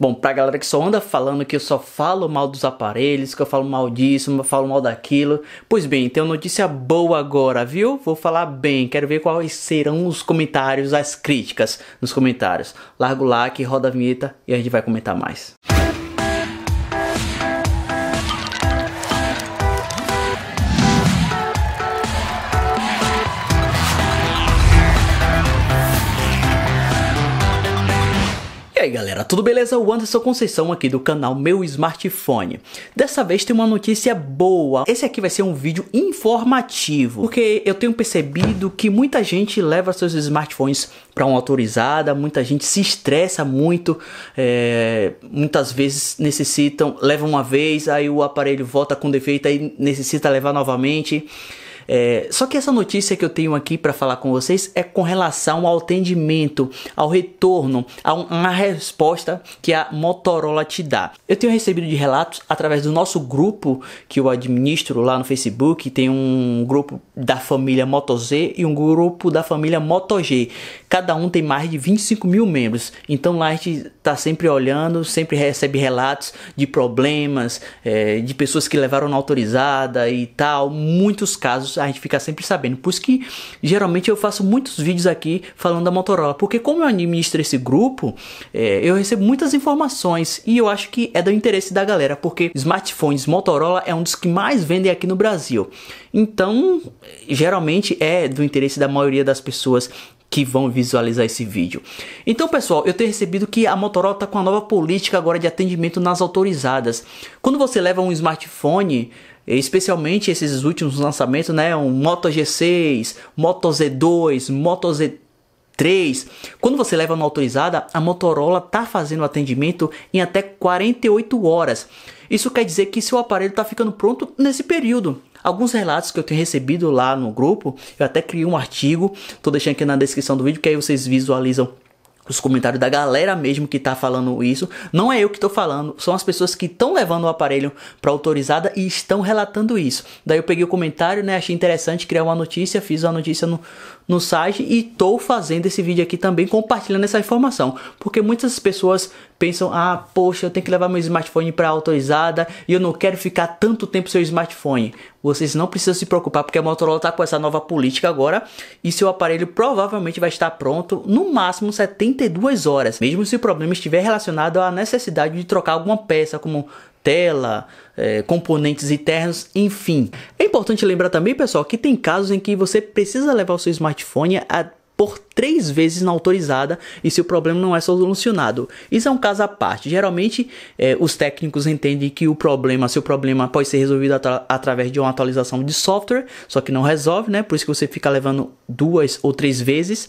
Bom, pra galera que só anda falando que eu só falo mal dos aparelhos, que eu falo mal disso, eu falo mal daquilo, pois bem, tem uma notícia boa agora, viu? Vou falar bem, quero ver quais serão os comentários, as críticas nos comentários. Largo o like, roda a vinheta e a gente vai comentar mais. E aí galera, tudo beleza? O Anderson Conceição aqui do canal Meu Smartphone. Dessa vez tem uma notícia boa. Esse aqui vai ser um vídeo informativo, porque eu tenho percebido que muita gente leva seus smartphones para uma autorizada, muita gente se estressa muito, é, muitas vezes necessitam, leva uma vez, aí o aparelho volta com defeito, e necessita levar novamente. É, só que essa notícia que eu tenho aqui para falar com vocês é com relação ao atendimento, ao retorno, a uma resposta que a Motorola te dá. Eu tenho recebido de relatos através do nosso grupo que eu administro lá no Facebook, tem um grupo da família Moto Z e um grupo da família Moto G. Cada um tem mais de 25 mil membros, então lá a gente está sempre olhando, sempre recebe relatos de problemas, é, de pessoas que levaram na autorizada e tal, muitos casos a gente ficar sempre sabendo. Por isso que geralmente eu faço muitos vídeos aqui falando da Motorola, porque como eu administro esse grupo, é, eu recebo muitas informações e eu acho que é do interesse da galera, porque smartphones Motorola é um dos que mais vendem aqui no Brasil. Então, geralmente é do interesse da maioria das pessoas que vão visualizar esse vídeo. Então, pessoal, eu tenho recebido que a Motorola está com a nova política agora de atendimento nas autorizadas. Quando você leva um smartphone especialmente esses últimos lançamentos, né? Um Moto G6, Moto Z2, Moto Z3. Quando você leva uma autorizada, a Motorola está fazendo o atendimento em até 48 horas. Isso quer dizer que seu aparelho está ficando pronto nesse período. Alguns relatos que eu tenho recebido lá no grupo, eu até criei um artigo, tô deixando aqui na descrição do vídeo, que aí vocês visualizam os comentários da galera mesmo que tá falando isso. Não é eu que tô falando, são as pessoas que estão levando o aparelho para autorizada e estão relatando isso. Daí eu peguei o comentário, né? Achei interessante criar uma notícia, fiz uma notícia no, no site e tô fazendo esse vídeo aqui também compartilhando essa informação, porque muitas pessoas pensam: "Ah, poxa, eu tenho que levar meu smartphone para autorizada e eu não quero ficar tanto tempo sem o smartphone". Vocês não precisam se preocupar porque a Motorola está com essa nova política agora e seu aparelho provavelmente vai estar pronto no máximo 72 horas, mesmo se o problema estiver relacionado à necessidade de trocar alguma peça, como tela, é, componentes internos, enfim. É importante lembrar também, pessoal, que tem casos em que você precisa levar o seu smartphone a por três vezes na autorizada e se o problema não é solucionado. Isso é um caso à parte. Geralmente, é, os técnicos entendem que o problema, seu problema pode ser resolvido atra através de uma atualização de software, só que não resolve, né? Por isso que você fica levando duas ou três vezes.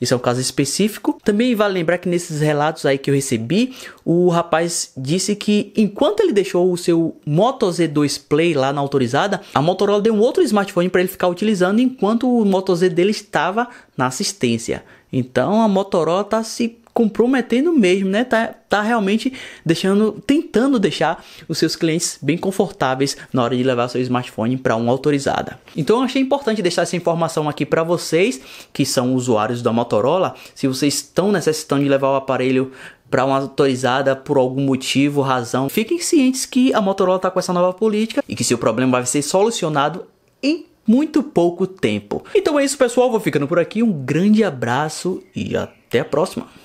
Isso é um caso específico. Também vale lembrar que nesses relatos aí que eu recebi, o rapaz disse que enquanto ele deixou o seu Moto Z2 Play lá na autorizada, a Motorola deu um outro smartphone para ele ficar utilizando enquanto o Moto Z dele estava na assistência resistência. Então a Motorola está se comprometendo mesmo, né? Tá, tá realmente deixando, tentando deixar os seus clientes bem confortáveis na hora de levar seu smartphone para uma autorizada. Então eu achei importante deixar essa informação aqui para vocês que são usuários da Motorola, se vocês estão necessitando de levar o aparelho para uma autorizada por algum motivo, razão, fiquem cientes que a Motorola está com essa nova política e que seu problema vai ser solucionado em muito pouco tempo. Então é isso, pessoal. Vou ficando por aqui. Um grande abraço e até a próxima.